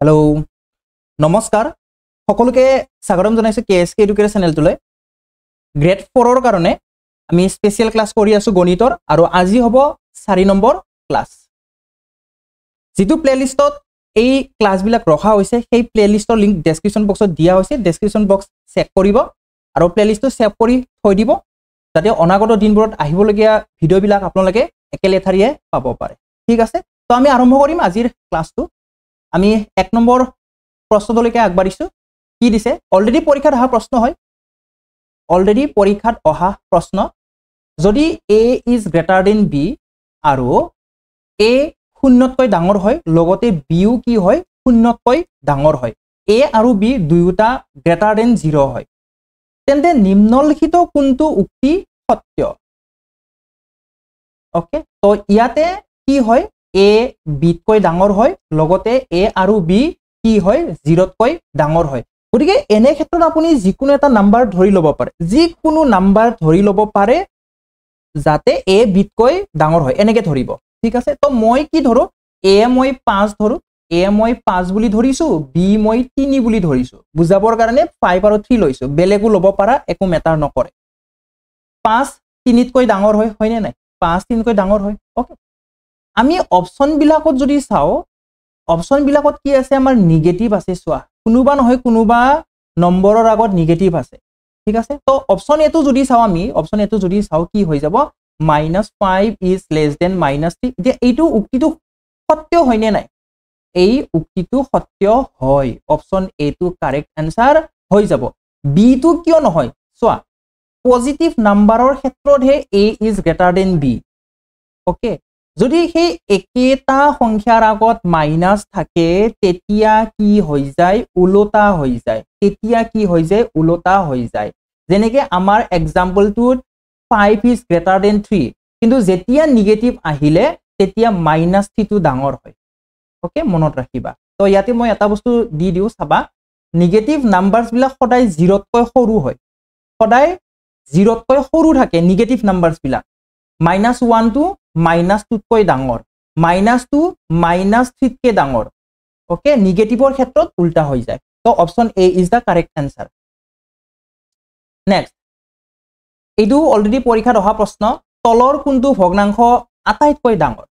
Hello' নমস্কাৰ সকলোকে স্বাগতম জনাইছোঁ কে এছ কে এডুকেশ্যন চেনেলটোলৈ গ্ৰেড ফ'ৰৰ কাৰণে আমি স্পেচিয়েল ক্লাছ কৰি আছোঁ গণিতৰ আৰু আজি হ'ব চাৰি নম্বৰ ক্লাছ যিটো প্লে'লিষ্টত এই ক্লাছবিলাক ৰখা হৈছে সেই প্লে'লিষ্টৰ লিংক ডেছক্ৰিপশ্যন বক্সত দিয়া হৈছে ডেছক্ৰিপশ্যন বক্স চেক কৰিব আৰু প্লে'লিষ্টটো চেভ কৰি থৈ দিব যাতে অনাগত দিনবোৰত আহিবলগীয়া ভিডিঅ'বিলাক আপোনালোকে একেলেথাৰিয়ে পাব পাৰে ঠিক আছে তো আমি আৰম্ভ কৰিম আজিৰ ক্লাছটো আমি এক নম্বৰ প্ৰশ্নটোলৈকে আগবাঢ়িছোঁ কি দিছে অলৰেডি পৰীক্ষাত অহা প্ৰশ্ন হয় অলৰেডি পৰীক্ষাত অহা প্ৰশ্ন যদি A is greater than B আৰু এ শূন্যতকৈ ডাঙৰ হয় লগতে বিও কি হয় শূন্যতকৈ ডাঙৰ হয় এ আৰু বি দুয়োটা গ্ৰেটাৰ দেন জিৰ' হয় তেন্তে নিম্নলিখিত কোনটো উক্তি সত্য অ'কে ত' ইয়াতে কি হয় এ বিতকৈ ডাঙৰ হয় লগতে এ আৰু বি কি হয় জিৰতকৈ ডাঙৰ হয় গতিকে এনে ক্ষেত্ৰত আপুনি যিকোনো এটা নাম্বাৰ ধৰি ল'ব পাৰে যিকোনো নাম্বাৰ ধৰি ল'ব পাৰে যাতে এ বিতকৈ ডাঙৰ হয় এনেকৈ ধৰিব ঠিক আছে তো মই কি ধৰোঁ এ মই পাঁচ ধৰোঁ এ মই পাঁচ বুলি ধৰিছোঁ বি মই তিনি বুলি ধৰিছোঁ বুজাবৰ কাৰণে ফাইভ আৰু থ্ৰী লৈছোঁ বেলেগো ল'ব পাৰা একো মেটাৰ নকৰে পাঁচ তিনিতকৈ ডাঙৰ হয় হয়নে নাই পাঁচ তিনিতকৈ ডাঙৰ হয় অ'কে আমি অপশ্যনবিলাকত যদি চাওঁ অপশ্যনবিলাকত কি আছে আমাৰ নিগেটিভ আছে চোৱা কোনোবা নহয় কোনোবা নম্বৰৰ আগত নিগেটিভ আছে ঠিক আছে তো অপশ্যন এটো যদি চাওঁ আমি অপশ্যন এটো যদি চাওঁ কি হৈ যাব minus five is less than minus three এতিয়া এইটো উক্তিটো সত্য হয়নে নাই এই উক্তিটো সত্য হয় অপশ্যন এটো কাৰেক্ট এনচাৰ হৈ যাব বিটো কিয় নহয় চোৱা পজিটিভ নাম্বাৰৰ ক্ষেত্ৰতহে A is greater than B okay যদি সেই একেটা সংখ্যাৰ আগত মাইনাচ থাকে তেতিয়া কি হৈ যায় ওলোটা হৈ যায় তেতিয়া কি হৈ যায় ওলোটা হৈ যায় যেনেকে আমাৰ এক্সাম্পলটোত five is greater than three কিন্তু যেতিয়া নিগেটিভ আহিলে তেতিয়া মাইনাচ থ্ৰীটো ডাঙৰ হয় অ'কে মনত ৰাখিবা তো ইয়াতে মই এটা বস্তু দি দিওঁ চাবা নিগেটিভ নাম্বাৰছবিলাক সদায় জিৰতকৈ সৰু হয় সদায় জিৰতকৈ সৰু থাকে নিগেটিভ নাম্বাৰছবিলাক মাইনাছ ওৱান টু মাইনাছ টুতকৈ ডাঙৰ মাইনাছ টু মাইনাছ থ্ৰীতকৈ ডাঙৰ অ'কে নিগেটিভৰ ক্ষেত্ৰত উল্টা হৈ যায় তো option A is the correct answer next এইটো অলৰেডি পৰীক্ষাত অহা প্ৰশ্ন তলৰ কোনটো ভগ্নাংশ আটাইতকৈ ডাঙৰ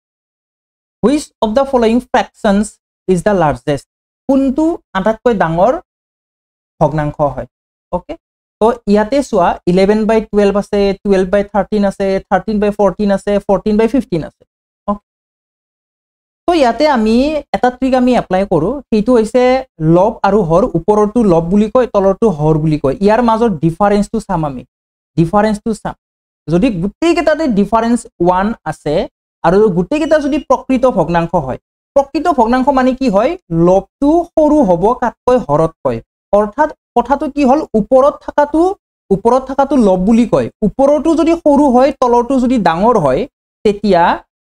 which of the following fractions is the largest কোনটো আটাইতকৈ ডাঙৰ ভগ্নাংশ হয় অ'কে তো ইয়াতে চোৱা ইলেভেন বাই টুৱেল্ভ আছে টুৱেল্ভ বাই থাৰ্টিন আছে থাৰ্টিন বাই ফৰ্টিন আছে ফৰ্টিন বাই ফিফটিন আছে তো ইয়াতে আমি এটা ট্ৰিক আমি এপ্লাই কৰোঁ সেইটো হৈছে লব আৰু হৰ ওপৰৰটো লব বুলি কয় তলৰটো হৰ বুলি কয় ইয়াৰ মাজত ডিফাৰেঞ্চটো চাম আমি ডিফাৰেঞ্চটো চাম যদি গোটেইকেইটাতে ডিফাৰেঞ্চ ওৱান আছে আৰু গোটেইকেইটা যদি প্ৰকৃত ভগ্নাংশ হয় প্ৰকৃত ভগ্নাংশ মানে কি হয় লবটো সৰু হ'ব তাতকৈ হৰতকৈ অৰ্থাৎ কথাটো কি হ'ল ওপৰত থকাটো ওপৰত থকাটো লব বুলি কয় ওপৰতো যদি সৰু হয় তলৰটো যদি ডাঙৰ হয় তেতিয়া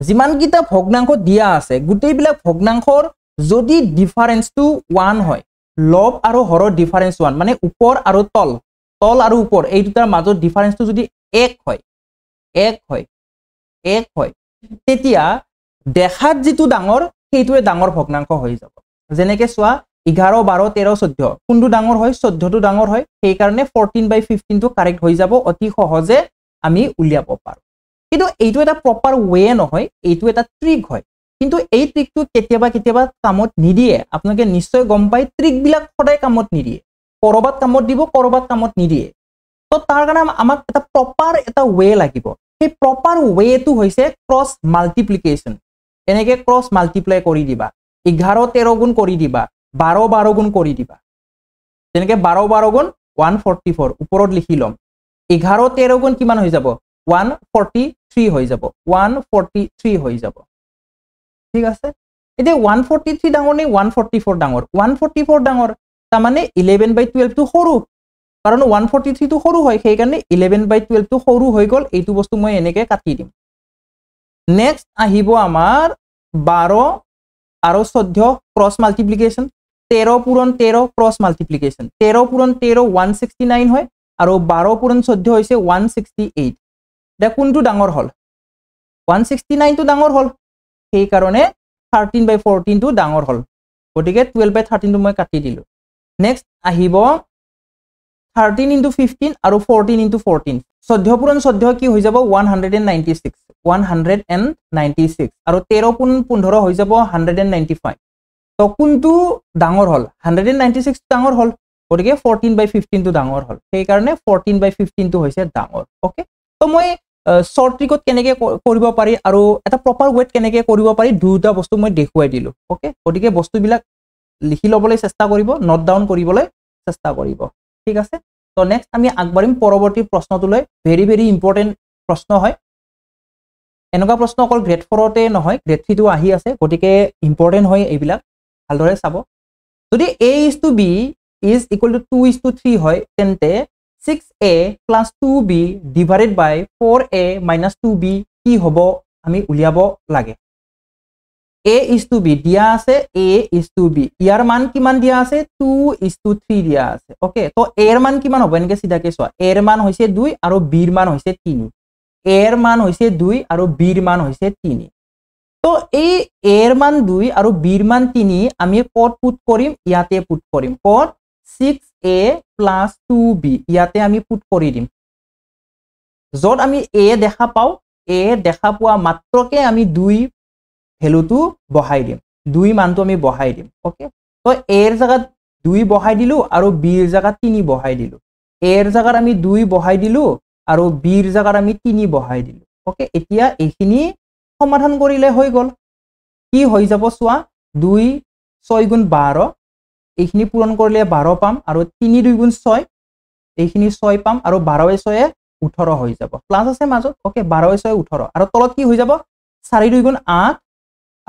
যিমানকেইটা ভগ্নাংশ দিয়া আছে গোটেইবিলাক ভগ্নাংশৰ যদি ডিফাৰেঞ্চটো ওৱান হয় লব আৰু হৰৰ ডিফাৰেঞ্চ ওৱান মানে ওপৰ আৰু তল তল আৰু ওপৰ এই দুটাৰ মাজত ডিফাৰেঞ্চটো যদি এক হয় এক হয় এক হয় তেতিয়া দেখাত যিটো ডাঙৰ সেইটোৱে ডাঙৰ ভগ্নাংশ হৈ যাব যেনেকৈ চোৱা এঘাৰ বাৰ তেৰ চৈধ্য কোনটো ডাঙৰ হয় চৈধ্যটো ডাঙৰ হয় সেইকাৰণে ফৰ্টিন বাই ফিফটিনটো কাৰেক্ট হৈ যাব অতি সহজে আমি উলিয়াব পাৰোঁ কিন্তু এইটো এটা প্ৰপাৰ ৱে নহয় এইটো এটা ট্ৰিক হয় কিন্তু এই ট্ৰিকটো কেতিয়াবা কেতিয়াবা কামত নিদিয়ে আপোনালোকে নিশ্চয় গম পায় ট্ৰিকবিলাক সদায় কামত নিদিয়ে ক'ৰবাত কামত দিব ক'ৰবাত কামত নিদিয়ে তো তাৰ কাৰণে আমাক এটা প্ৰপাৰ এটা ৱে লাগিব সেই প্ৰপাৰ ৱেটো হৈছে ক্ৰছ মাল্টিপ্লিকেশ্যন এনেকৈ ক্ৰছ মাল্টিপ্লাই কৰি দিবা এঘাৰ তেৰ গুণ কৰি দিবা বাৰ বাৰ গুণ কৰি দিবা তেনেকে বাৰ বাৰ গুণ ওৱান ফৰ্টি ফ'ৰ ওপৰত লিখি ল'ম এঘাৰ তেৰ গুণ কিমান হৈ যাব ওৱান ফৰ্টি থ্ৰী হৈ যাব ওৱান ফৰ্টি থ্ৰী হৈ যাব ঠিক আছে এতিয়া ওৱান ফৰ্টি থ্ৰী ডাঙৰ নে ওৱান ফৰ্টি ফ'ৰ ডাঙৰ ওৱান ফৰ্টি ফ'ৰ ডাঙৰ তাৰমানে ইলেভেন বাই টুৱেলভটো সৰু কাৰণ ওৱান ফৰ্টি থ্ৰীটো সৰু হয় সেইকাৰণে ইলেভেন বাই টুৱেলভটো সৰু হৈ গ'ল এইটো বস্তু মই এনেকৈ কাটি দিম নেক্সট আহিব আমাৰ বাৰ আৰু চৈধ্য ক্ৰছ মাল্টিপ্লিকেশ্যন তেৰ পূৰণ তেৰ ক্ৰছ মাল্টিপ্লিকেশ্যন তেৰ পূৰণ তেৰ ওৱান ছিক্সটি নাইন হয় আৰু বাৰ পূৰণ চৈধ্য হৈছে ওৱান ছিক্সটি এইট এতিয়া কোনটো ডাঙৰ হ'ল ওৱান ছিক্সটি নাইনটো ডাঙৰ হ'ল সেইকাৰণে থাৰ্টিন বাই ফৰ্টিনটো ডাঙৰ হ'ল গতিকে টুৱেল্ভ বাই থাৰ্টিনটো মই কাটি দিলোঁ নেক্সট আহিব থাৰ্টিন ইণ্টু ফিফটিন আৰু ফৰ্টিন ইণ্টু ফৰ্টিন চৈধ্য পূৰণ চৈধ্য কি হৈ যাব one hundred and ninety six one hundred and ninety six আৰু তেৰ পোন পোন্ধৰ হৈ যাব হাণ্ড্ৰেড এণ্ড নাইণ্টি ফাইভ তো কোনটো ডাঙৰ হ'ল হাণ্ড্ৰেড এণ্ড নাইণ্টি ছিক্সটো ডাঙৰ হ'ল গতিকে ফৰ্টিন বাই ফিফটিনটো ডাঙৰ হ'ল সেইকাৰণে ফৰ্টিন বাই ফিফটিনটো হৈছে ডাঙৰ অ'কে তো মই শ্বৰ্ট ট্ৰিকত কেনেকৈ কৰিব পাৰি আৰু এটা প্ৰপাৰ ৱেট কেনেকৈ কৰিব পাৰি দুয়োটা বস্তু মই দেখুৱাই দিলোঁ অ'কে গতিকে বস্তুবিলাক লিখি ল'বলৈ চেষ্টা কৰিব নোট ডাউন কৰিবলৈ চেষ্টা কৰিব ঠিক আছে তো নেক্সট আমি আগবাঢ়িম পৰৱৰ্তী প্ৰশ্নটোলৈ ভেৰি ভেৰি ইম্পৰ্টেণ্ট প্ৰশ্ন হয় এনেকুৱা প্ৰশ্ন অকল গ্ৰেড ফ'ৰতে নহয় গ্ৰেড থ্ৰীটো আহি আছে গতিকে ইম্পৰ্টেণ্ট হয় এইবিলাক ভালদৰে চাব যদি A is to B is equal to two is to three হয় তেন্তে six A plus two B divided by four A minus two B কি হ'ব আমি উলিয়াব লাগে এ ইজ টু বি দিয়া আছে এ ইজ টু বি ইয়াৰ মান কিমান দিয়া আছে টু ইজ টু থ্ৰী দিয়া আছে অ'কে ত' এৰ মান কিমান হ'ব এনেকৈ চিধাকৈ চোৱা এৰ মান হৈছে দুই আৰু বিৰ মান হৈছে তিনি এৰ মান হৈছে দুই আৰু বিৰ মান হৈছে তিনি তো এই এৰ মান দুই আৰু বিৰ মান তিনি আমি কত পুট কৰিম ইয়াতে পুট কৰিম কত six A plus two B ইয়াতে আমি পুট কৰি দিম য'ত আমি এ দেখা পাওঁ এ দেখা পোৱা মাত্ৰকে আমি দুই ভেলুটো বহাই দিম দুই মানটো আমি বহাই দিম অ'কে তো এৰ জেগাত দুই বহাই দিলোঁ আৰু বিৰ জেগাত তিনি বহাই দিলোঁ এৰ জেগাত আমি দুই বহাই দিলোঁ আৰু বিৰ জেগাত আমি তিনি বহাই দিলোঁ অ'কে এতিয়া এইখিনি সমাধান কৰিলে হৈ গল কি হৈ যাব চোৱা দুই ছয় গুণ বাৰ এইখিনি পূৰণ কৰিলে বাৰ পাম আৰু তিনি দুই গুণ ছয় এইখিনি ছয় পাম আৰু বাৰ ছয়ে ওঠৰ হৈ যাব প্লাছ আছে মাজত অ'কে বাৰ ছয়ে ওঠৰ আৰু তলত কি হৈ যাব চাৰি দুই গুণ আঠ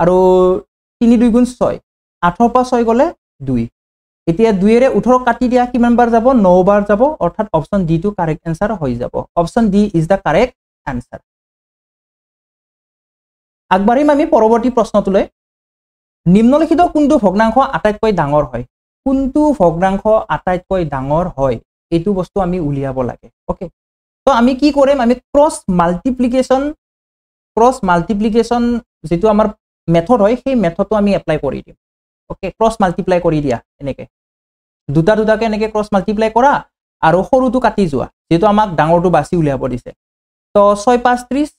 আৰু তিনি দুই গুণ ছয় আঠৰ পৰা ছয় গলে দুই এতিয়া দুয়েৰ ওঠৰ কাটি দিয়া কিমান বাৰ যাব ন বাৰ যাব অৰ্থাৎ অপশন ডিটো কাৰেক্ট কাৰেক্ট হৈ যাব option D is the correct answer আগবাঢ়িম আমি পৰৱৰ্তী প্ৰশ্নটোলৈ নিম্নলিখিত কোনটো ভগ্নাংশ আটাইতকৈ ডাঙৰ হয় কোনটো ভগ্নাংশ আটাইতকৈ ডাঙৰ হয় এইটো বস্তু আমি উলিয়াব লাগে অ'কে তো আমি কি কৰিম আমি ক্ৰছ মাল্টিপ্লিকেশ্যন ক্ৰছ মাল্টিপ্লিকেশ্যন যিটো আমাৰ মেথড হয় সেই মেথডটো আমি এপ্লাই কৰি দিম অ'কে ক্ৰছ মাল্টিপ্লাই কৰি দিয়া এনেকৈ দুটা দুটাকৈ এনেকৈ ক্ৰছ মাল্টিপ্লাই কৰা আৰু সৰুটো কাটি যোৱা যিহেতু আমাক ডাঙৰটো বাচি উলিয়াব দিছে তো ছয় পাঁচ ত্ৰিছ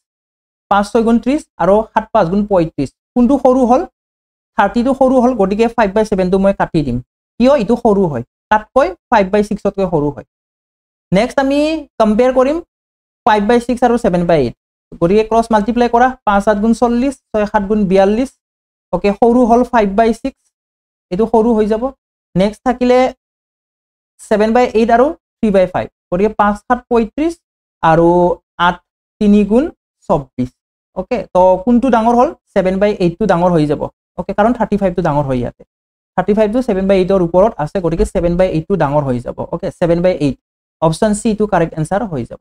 পাঁচ ছয় গুণ ত্ৰিছ আৰু সাত পাঁচ গুণ পঁয়ত্ৰিছ কোনটো সৰু হ'ল থাৰ্টিটো সৰু হ'ল গতিকে ফাইভ বাই ছেভেনটো মই কাটি দিম কিয় এইটো সৰু হয় তাতকৈ ফাইভ বাই ছিক্সতকৈ সৰু হয় নেক্সট আমি কম্পেয়াৰ কৰিম ফাইভ বাই ছিক্স আৰু ছেভেন বাই এইট গতিকে ক্ৰছ মাল্টিপ্লাই কৰা পাঁচ সাত গুণ চল্লিছ ছয় সাত গুণ বিয়াল্লিছ অ'কে সৰু হ'ল ফাইভ বাই ছিক্স এইটো সৰু হৈ যাব নেক্সট থাকিলে ছেভেন বাই এইট আৰু থ্ৰী বাই ফাইভ গতিকে পাঁচ সাত পঁয়ত্ৰিছ আৰু আঠ তিনি গুণ চৌব্বিছ ওকে তো কোনটো ডাঙৰ হল 7 বাই 8 টো ডাঙৰ হৈ যাব ওকে কাৰণ 35 টো ডাঙৰ হৈ ইয়াতে 35 টো 7 বাই 8 ৰ ওপৰত আছে গটিকে 7 বাই 8 টো ডাঙৰ হৈ যাব ওকে 7 বাই 8 অপচন সি টো কৰেক্ট আনসাৰ হৈ যাব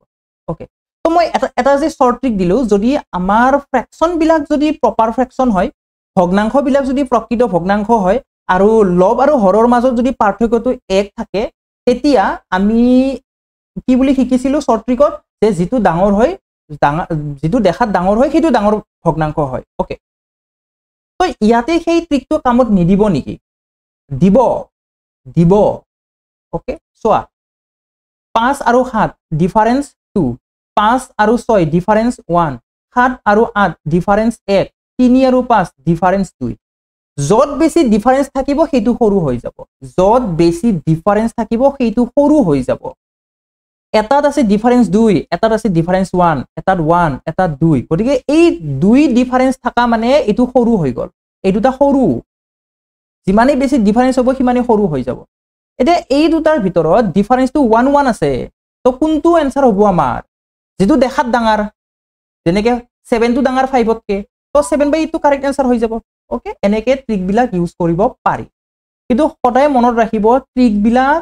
ওকে তো মই এটা যে শৰ্ট ট্ৰিক দিলো যদি আমাৰ ফ্ৰেকচন বিলাক যদি প্ৰপাৰ ফ্ৰেকচন হয় ভগ্নাংশ বিলাক যদি প্ৰকৃত ভগ্নাংশ হয় আৰু লব আৰু হৰৰ মাজত যদি পার্থক্যটো এক থাকে তেতিয়া আমি কি বুলি শিকিছিলো শর্ট ট্রিকত যে যিটো ডাঙৰ হয় ডাঙৰ যিটো দেখাত ডাঙৰ হয় সেইটো ডাঙৰ ভগ্নাংশ হয় অ'কে তো ইয়াতে সেই ট্ৰিকটো কামত নিদিব নেকি দিব দিব অ'কে চোৱা পাঁচ আৰু সাত ডিফাৰেঞ্চ টু পাঁচ আৰু ছয় ডিফাৰেঞ্চ ওৱান সাত আৰু আঠ ডিফাৰেঞ্চ এক তিনি আৰু পাঁচ ডিফাৰেঞ্চ দুই য'ত বেছি ডিফাৰেঞ্চ থাকিব সেইটো সৰু হৈ যাব য'ত বেছি ডিফাৰেঞ্চ থাকিব সেইটো সৰু হৈ যাব এটাত আছে ডিফাৰেঞ্চ দুই এটাত আছে ডিফাৰেঞ্চ ওৱান এটাত ওৱান এটাত দুই গতিকে এই দুই ডিফাৰেঞ্চ থকা মানে এইটো সৰু হৈ গ'ল এই দুটা সৰু যিমানেই বেছি ডিফাৰেঞ্চ হ'ব সিমানেই সৰু হৈ যাব এতিয়া এই দুটাৰ ভিতৰত ডিফাৰেঞ্চটো ওৱান ওৱান আছে তো কোনটো এনচাৰ হ'ব আমাৰ যিটো দেখাত ডাঙৰ যেনেকে ছেভেনটো ডাঙৰ ফাইভতকৈ তো ছেভেন বাই এইটো কাৰেক্ট এনচাৰ হৈ যাব অ'কে এনেকৈ ট্ৰিকবিলাক ইউজ কৰিব পাৰি কিন্তু সদায় মনত ৰাখিব ট্ৰিকবিলাক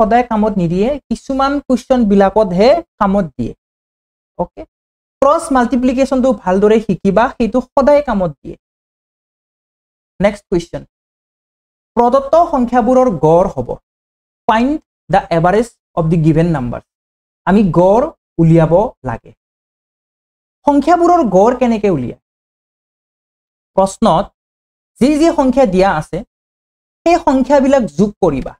সদায় কামত নিদিয়ে কিছুমান কুৱেশ্যনবিলাকতহে কামত দিয়ে অ'কে ক্ৰছ মাল্টিপ্লিকেশ্যনটো ভালদৰে শিকিবা সেইটো সদায় কামত দিয়ে নেক্সট কুৱেশ্যন প্ৰদত্ত সংখ্যাবোৰৰ গড় হ'ব find the average of the given number আমি গড় উলিয়াব লাগে সংখ্যাবোৰৰ গড় কেনেকৈ উলিয়ায় প্ৰশ্নত যি যি সংখ্যা দিয়া আছে সেই সংখ্যাবিলাক যোগ কৰিবা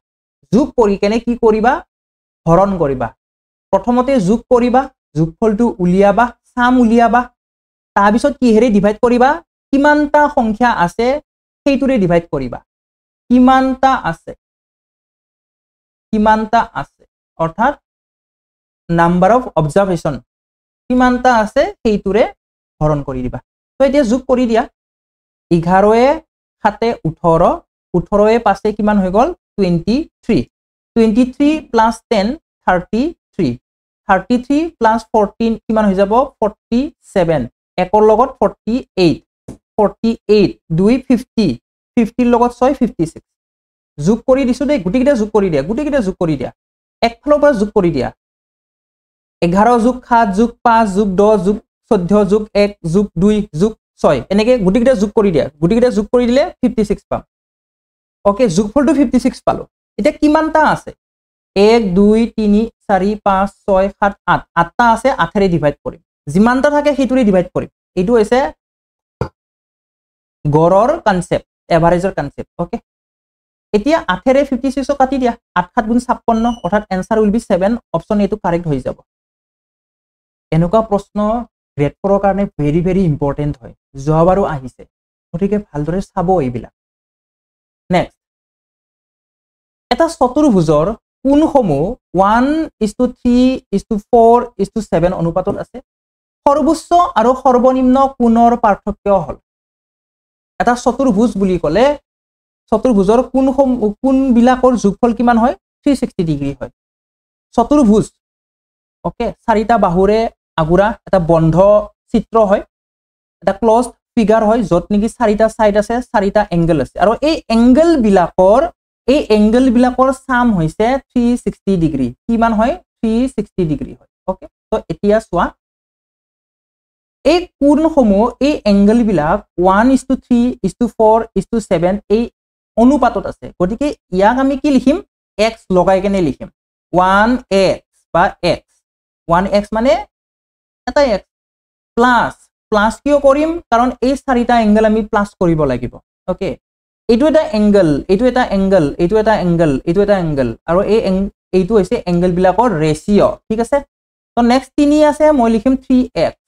যোগ কৰি কেনে কি কৰিবা হৰণ কৰিবা প্ৰথমতে যোগ কৰিবা যোগফলটো উলিয়াবা চাম উলিয়াবা তাৰপিছত কিহেৰে ডিভাইড কৰিবা কিমানটা সংখ্যা আছে সেইটোৰে ডিভাইড কৰিবা কিমানটা আছে কিমানটা আছে অৰ্থাৎ নাম্বাৰ অফ অবজাৰ্ভেশ্যন কিমানটা আছে সেইটোৰে হৰণ কৰি দিবা তো এতিয়া যোগ কৰি দিয়া এঘাৰয়ে সাতে ওঠৰ ওঠৰয়ে পাঁচে কিমান হৈ গ'ল 23 23 plus 10 33 33 plus 14 কিমান হৈ যাব 47 একৰ লগত 48 48 2 50 50 লগত 6 56 যোগ কৰি দিছো দে গুটি গিটা যোগ কৰি দিয়া গুটি গিটা যোগ কৰি দিয়া একফালৰ পৰা যোগ কৰি দিয়া 11 যোগ 7 যোগ 5 যোগ 10 যোগ 14 যোগ 1 যোগ 2 যোগ 6 এনেকে গুটি গিটা যোগ কৰি দিয়া গুটি গিটা যোগ কৰি দিলে 56 পাম ওকে যোগফলটো ফিফটি ছিক্স পালোঁ এতিয়া কিমানটা আছে এক দুই তিনি চাৰি পাঁচ ছয় সাত আঠ আঠটা আছে আঠেৰে ডিভাইড কৰিম যিমানটা থাকে সেইটোৰে ডিভাইড কৰিম এইটো হৈছে গড়ৰ কনচেপ্ট এভাৰেজৰ কনচেপ্ট অ'কে এতিয়া আঠেৰে ফিফটি ছিক্সক কাটি দিয়া আঠ সাত গুণ ছাপন্ন অৰ্থাৎ answer will be seven option এইটো কাৰেক্ট হৈ যাব এনেকুৱা প্ৰশ্ন গ্ৰেড ফ'ৰৰ কাৰণে ভেৰি ভেৰি ইম্পৰ্টেণ্ট হয় যোৱাবাৰো আহিছে গতিকে ভালদৰে চাব এইবিলাক নেক্সট এটা চতুৰ্ভুজৰ কোণসমূহ one is to three is to four is to seven অনুপাতত আছে সৰ্বোচ্চ আৰু সৰ্বনিম্ন কোণৰ পাৰ্থক্য হ'ল এটা চতুৰ্ভুজ বুলি ক'লে চতুৰ্ভুজৰ কোণসমূহ কোণবিলাকৰ যোগফল কিমান হয় থ্ৰী ছিক্সটি ডিগ্ৰী হয় চতুৰ্ভুজ অ'কে চাৰিটা বাহুৰে আগুৰা এটা বন্ধ চিত্ৰ হয় এটা ক্ল'জ ফিগাৰ হয় য'ত নেকি চাৰিটা ছাইড আছে চাৰিটা এংগল আছে আৰু এই এংগেলবিলাকৰ এই এংগেলবিলাকৰ চাম হৈছে থ্ৰী ছিক্সটি ডিগ্ৰী কিমান হয় থ্ৰী ছিক্সটি ডিগ্ৰী হয় অ'কে ত' এতিয়া চোৱা এই কোনসমূহ এই এংগেলবিলাক one is to three is to four is to seven এই অনুপাতত আছে গতিকে ইয়াক আমি কি লিখিম এক্স লগাই কেনে লিখিম ওৱান এক্স বা এক্স ওৱান এক্স মানে এটাই এক্স প্লাছ প্লাস কিয় করিম কারণ এই চারিটা এঙ্গেল আমি প্লাস করব ওকে এইটো এটা এঙ্গেল এইটো এটা এঙ্গেল এইটো এটা এঙ্গেল এইটো এটা এঙ্গেল আর এই এইটো হয়েছে এঙ্গেল বিলাকর রেসিও ঠিক আছে তো নেক্সট তিনি আছে মই লিখিম থ্রি এক্স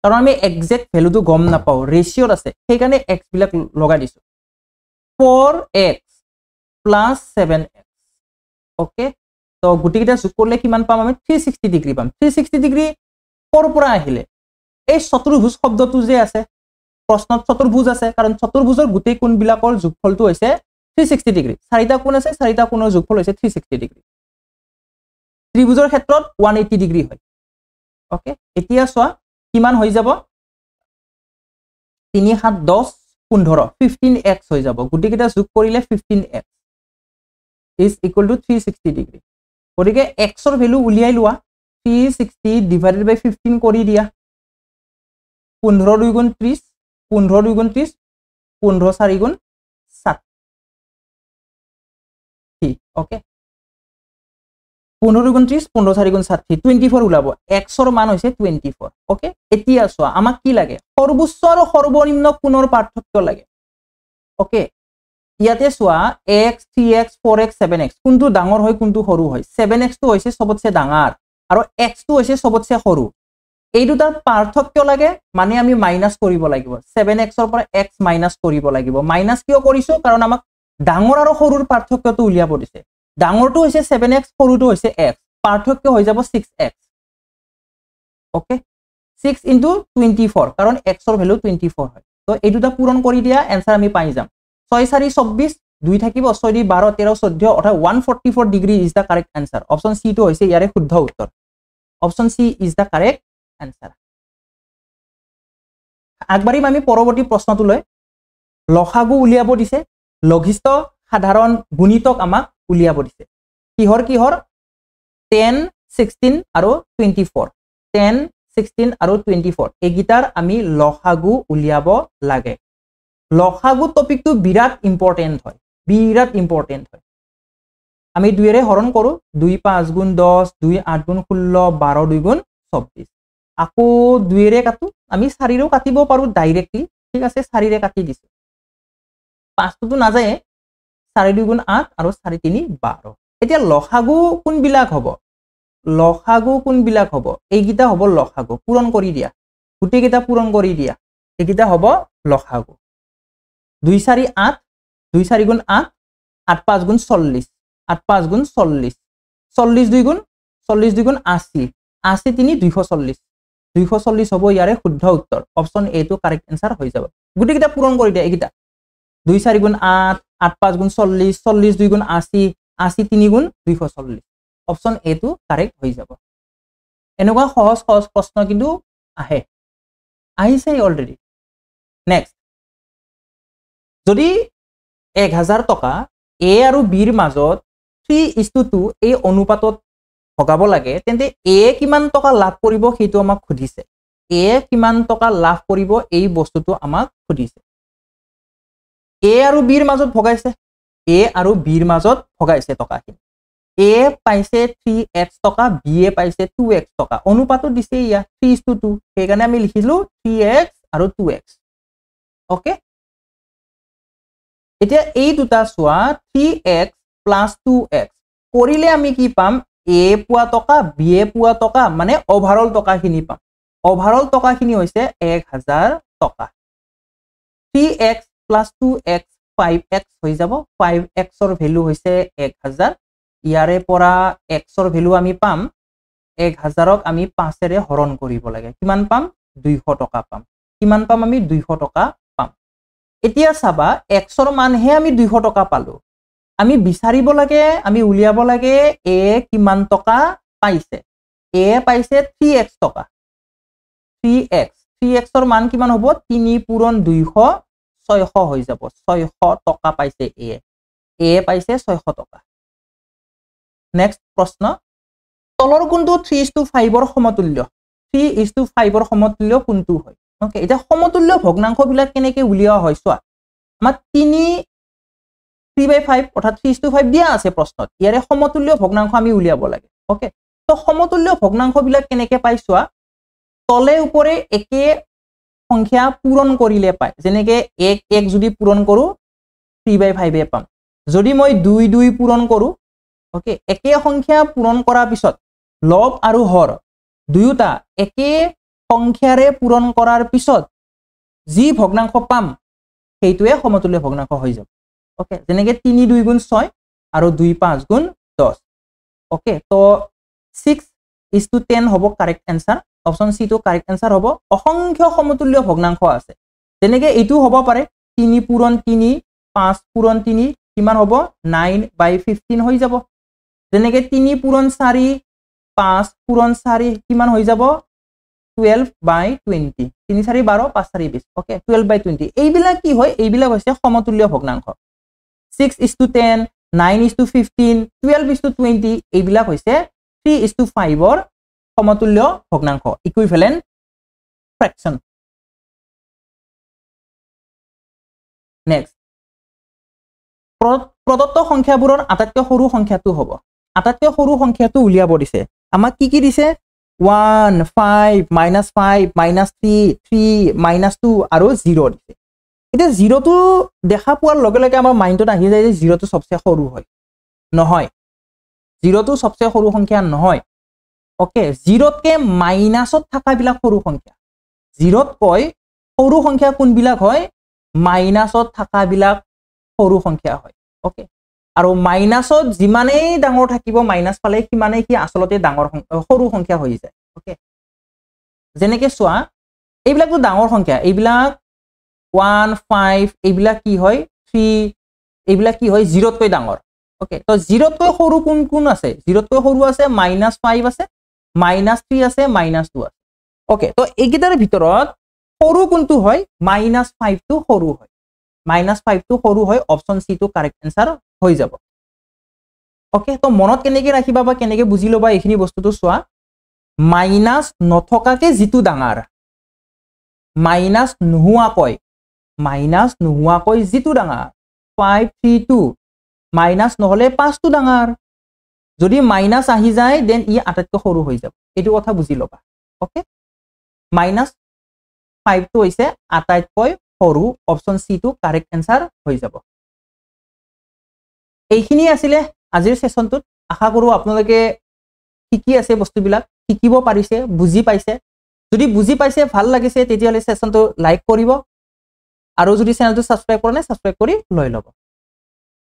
কারণ আমি এক্সেক্ট ভ্যালুটো গম নাপাও রেসিওর আছে সেইখানে এক্স বিলাক লগাই দিছো four x plus seven x okay তো গোটেকিটা যোগ করলে কিমান পাম আমি থ্রি সিক্সটি ডিগ্রি পাম থ্রি সিক্সটি ডিগ্রি ক'ৰপৰা আহিলে এই চতুৰ্ভুজ শব্দটো যে আছে প্ৰশ্নত চতুৰ্ভুজ আছে কাৰণ চতুৰ্ভুজৰ গোটেই কোণবিলাকৰ যোগফলটো হৈছে থ্ৰী ছিক্সটি ডিগ্ৰী চাৰিটা কোণ আছে চাৰিটা কোণৰ যোগফল হৈছে থ্ৰী ছিক্সটি ডিগ্ৰী ত্ৰিভুজৰ ক্ষেত্ৰত ওৱান এইটি ডিগ্ৰী হয় অ'কে এতিয়া চোৱা কিমান হৈ যাব তিনি সাত দহ পোন্ধৰ ফিফটিন এক্স হৈ যাব গোটেইকেইটা যোগ কৰিলে fifteen x is equal to three sixty degree গতিকে এক্সৰ ভেলু উলিয়াই লোৱা three sixty divided by fifteen কৰি দিয়া পোন্ধৰ দুইগুণ ত্ৰিছ পোন্ধৰ দুইগুণ ত্ৰিছ পোন্ধৰ চাৰিগুণ ষাঠি অ'কে পোন্ধৰ দুগুণ ত্ৰিছ পোন্ধৰ চাৰিগুণ ষাঠি টুৱেণ্টি ফ'ৰ ওলাব এক্সৰ মান হৈছে টুৱেণ্টি ফ'ৰ অ'কে এতিয়া চোৱা আমাক কি লাগে সৰ্বোচ্চ আৰু সৰ্বনিম্ন কোণৰ পাৰ্থক্য লাগে অ'কে ইয়াতে চোৱা x three x four x seven x কোনটো ডাঙৰ হয় কোনটো সৰু হয় ছেভেন এক্সটো হৈছে চবতছে ডাঙৰ আৰু এক্সটো হৈছে চবতছে সৰু এই দুটাৰ পাৰ্থক্য লাগে মানে আমি মাইনাস কৰিব লাগিব 7x এৰ পৰা x মাইনাস কৰিব লাগিব মাইনাস কিয় কৰিছো কাৰণ আমাক ডাঙর আর সরুর পার্থক্য তো উলিয়া পড়িছে ডাঙর তো হইছে 7x সরু তো হইছে x পার্থক্য হই যাব 6x ওকে 6 24 কাৰণ x এৰ ভ্যালু 24 হয় তো এই দুটা পূৰণ কৰি দিয়া অ্যানসার আমি পাই যাম 6 4 24 দুই থাকিব 6 12 13 14 এনচাৰ আগবাঢ়িম আমি পৰৱৰ্তী প্ৰশ্নটোলৈ লসাগু উলিয়াব দিছে লঘিষ্ঠ সাধাৰণ গুণিতক আমাক উলিয়াব দিছে কিহৰ কিহৰ টেন ছিক্সটিন আৰু টুৱেণ্টি ফ'ৰ টেন ছিক্সটিন আৰু টুৱেণ্টি ফ'ৰ এইকেইটাৰ আমি লসাগু উলিয়াব লাগে লসাগু টপিকটো বিৰাট ইম্পৰ্টেণ্ট হয় বিৰাট ইম্পৰ্টেণ্ট হয় আমি দুয়েৰে হৰণ কৰোঁ দুই পাঁচ গুণ দহ দুই আঠ গুণ ষোল্ল বাৰ দুই গুণ চৌব্বিছ আকৌ দুয়েৰে কাটো আমি চাৰিৰেও কাটিব পাৰোঁ ডাইৰেক্টলি ঠিক আছে চাৰিৰে কাটি দিছোঁ পাঁচটোতো নাযায়ে চাৰি দুই গুণ আঠ আৰু চাৰি তিনি বাৰ এতিয়া লসাগু কোনবিলাক হ'ব লসাগু কোনবিলাক হ'ব এইকেইটা হ'ব লসাগু পূৰণ কৰি দিয়া গোটেইকেইটা পূৰণ কৰি দিয়া এইকেইটা হ'ব লসাগু দুই চাৰি আঠ দুই চাৰি গুণ আঠ আঠ পাঁচ গুণ চল্লিছ আঠ পাঁচ গুণ চল্লিছ চল্লিছ দুই গুণ চল্লিছ দুই গুণ আশী আশী তিনি দুইশ চল্লিছ দুইশ চল্লিশ হব ইয়াৰে শুদ্ধ উত্তৰ অপচন এ টো কাৰেক্ট এনচাৰ হৈ যাব গোটেইকেইটা পূৰণ কৰি দিয়া এইকেইটা দুই চাৰি গুণ আঠ আঠ পাঁচ গুণ চল্লিশ চল্লিশ দুই গুণ আশী আশী তিনি গুণ দুইশ চল্লিশ অপশ্যন এ টো কাৰেক্ট হৈ যাব এনেকুৱা সহজ সহজ প্ৰশ্ন কিন্তু আহে আহিছে অলৰেডি নেক্সট যদি এক হাজাৰ টকা এ আৰু বিৰ মাজত থ্ৰী ইষ্টু এই অনুপাতত ভগাব লাগে তেন্তে এ কিমান টকা লাভ কৰিব সেইটো আমাক সুধিছে এ কিমান টকা লাভ কৰিব এই বস্তুটো আমাক সুধিছে এ আৰু বিৰ মাজত ভগাইছে এ আৰু বিৰ মাজত ভগাইছে টকাখিনি এ পাইছে থ্ৰী এক্স টকা বি এ পাইছে টু এক্স টকা অনুপাতো দিছে ইয়াত থ্ৰী টু টু সেইকাৰণে আমি লিখিলোঁ থ্ৰী এক্স আৰু টু এক্স অ'কে এতিয়া এই দুটা চোৱা three x plus two x কৰিলে আমি কি পাম এ পোৱা টকা বি এ পোৱা টকা মানে অভাৰঅল টকাখিনি পাম অভাৰঅল টকাখিনি হৈছে এক হাজাৰ টকা three x plus two x five x হৈ যাব ফাইভ এক্সৰ ভেলু হৈছে এক হাজাৰ ইয়াৰে পৰা এক্সৰ ভেলু আমি পাম এক হাজাৰক আমি পাঁচেৰে হৰণ কৰিব লাগে কিমান পাম দুইশ টকা পাম কিমান পাম আমি দুইশ টকা পাম এতিয়া চাবা এক্সৰ মানহে আমি দুইশ টকা পালোঁ আমি বিচাৰিব লাগে আমি উলিয়াব লাগে এ কিমান টকা পাইছে এ পাইছে থ্ৰী এক্স টকা থ্ৰী এক্স থ্ৰী এক্সৰ মান কিমান হ'ব তিনি পূৰণ দুইশ ছয়শ হৈ যাব ছয়শ টকা পাইছে এ এ পাইছে ছয়শ টকা নেক্সট প্ৰশ্ন তলৰ কোনটো থ্ৰী ইজ টু ফাইভৰ সমতুল্য থ্ৰী ইজ টু ফাইভৰ সমতুল্য কোনটো হয় অ'কে এতিয়া সমতুল্য ভগ্নাংশবিলাক কেনেকৈ উলিওৱা হয় চোৱা আমাৰ তিনি থ্ৰী বাই ফাইভ অৰ্থাৎ থ্ৰী ইজ টু ফাইভ দিয়া আছে প্ৰশ্নত ইয়াৰে সমতুল্য ভগ্নাংশ আমি উলিয়াব লাগে অ'কে তো সমতুল্য ভগ্নাংশবিলাক কেনেকৈ পায় চোৱা তলে ওপৰে একে সংখ্যা পূৰণ কৰিলে পায় যেনেকৈ এক এক যদি পূৰণ কৰোঁ থ্ৰী বাই ফাইভে পাম যদি মই দুই দুই পূৰণ কৰোঁ অ'কে একে সংখ্যা পূৰণ কৰাৰ পিছত লগ আৰু হৰ দুয়োটা একে সংখ্যাৰে পূৰণ কৰাৰ পিছত যি ভগ্নাংশ পাম সেইটোৱে সমতুল্য ভগ্নাংশ হৈ যাব ওকে জেনেগে 3 2 গুণ 6 আৰু 2 5 গুণ 10 ওকে তো 6 is to 10 হ'ব কৰেক্ট আনসাৰ অপচন সি তো কৰেক্ট আনসার হ'ব অসংখ্য সমতুল্য ভগ্নাংশ আছে জেনেগে এটো হ'ব পাৰে 3 পূৰণ 3 5 পূৰণ 3 কিমান হ'ব 9 15 হৈ যাব জেনেগে 3 পূৰণ 4 5 পূৰণ 4 কিমান হৈ যাব 12 20 3 4 12 5 4 20 ওকে 12 20 এইবিলা কি হয় এইবিলা হৈছে সমতুল্য ভগ্নাংশ 6 is to 10, 9 is to 15, 12 is to 20, এইবিলাক হৈছে 3 is to 5 or সমতুল্য ভগ্নাংশ equivalent fraction. Next, প্ৰদত্ত সংখ্যাবোৰৰ আটাইতকৈ সৰু সংখ্যাটো হ'ব আটাইতকৈ সৰু সংখ্যাটো উলিয়াব দিছে আমাক কি কি দিছে 1, 5, minus 5, minus 3, 3, minus 2 আৰু 0 দিছে এতিয়া জিৰ'টো দেখা পোৱাৰ লগে লগে আমাৰ মাইণ্ডত আহি যায় যে জিৰ'টো চবচে সৰু হয় নহয় জিৰ'টো চবচে সৰু সংখ্যা নহয় অ'কে জিৰ'তকৈ মাইনাছত থকাবিলাক সৰু সংখ্যা জিৰ'ত কয় সৰু সংখ্যা কোনবিলাক হয় মাইনাছত থকাবিলাক সৰু সংখ্যা হয় অ'কে আৰু মাইনাছত যিমানেই ডাঙৰ থাকিব মাইনাছ পালে সিমানেই সি আচলতে ডাঙৰ সৰু সংখ্যা হৈ যায় অ'কে যেনেকৈ চোৱা এইবিলাকতো ডাঙৰ সংখ্যা এইবিলাক ওৱান ফাইভ এইবিলাক কি হয় থ্ৰী এইবিলাক কি হয় জিৰতকৈ ডাঙৰ অ'কে তো জিৰতকৈ সৰু কোন কোন আছে জিৰতকৈ সৰু আছে মাইনাছ ফাইভ আছে মাইনাছ থ্ৰী আছে মাইনাছ টু আছে অ'কে তো এইকেইটাৰ ভিতৰত সৰু কোনটো হয় মাইনাছ ফাইভটো সৰু হয় মাইনাছ ফাইভটো সৰু হয় অপশ্যন চিটো কাৰেক্ট এনচাৰ হৈ যাব অ'কে তো মনত কেনেকৈ ৰাখিবা বা কেনেকৈ বুজি ল'বা এইখিনি বস্তুটো চোৱা মাইনাছ নথকাকৈ যিটো ডাঙৰ মাইনাছ নোহোৱাকৈ মাইনাছ নোহোৱাকৈ যিটো ডাঙৰ ফাইভ থ্ৰী টু মাইনাছ নহ'লে পাঁচটো ডাঙৰ যদি মাইনাছ আহি যায় দেন ই আটাইতকৈ সৰু হৈ যাব এইটো কথা বুজি ল'বা অ'কে মাইনাছ ফাইভটো হৈছে আটাইতকৈ সৰু অপশ্যন চিটো কাৰেক্ট এনচাৰ হৈ যাব এইখিনি আছিলে আজিৰ ছেশ্যনটোত আশা কৰোঁ আপোনালোকে শিকি আছে বস্তুবিলাক শিকিব পাৰিছে বুজি পাইছে যদি বুজি পাইছে ভাল লাগিছে তেতিয়াহ'লে ছেশ্যনটো লাইক কৰিব আৰু যদি চেনেলটো ছাবস্ক্ৰাইব কৰা নাই ছাবস্ক্ৰাইব কৰি লৈ ল'ব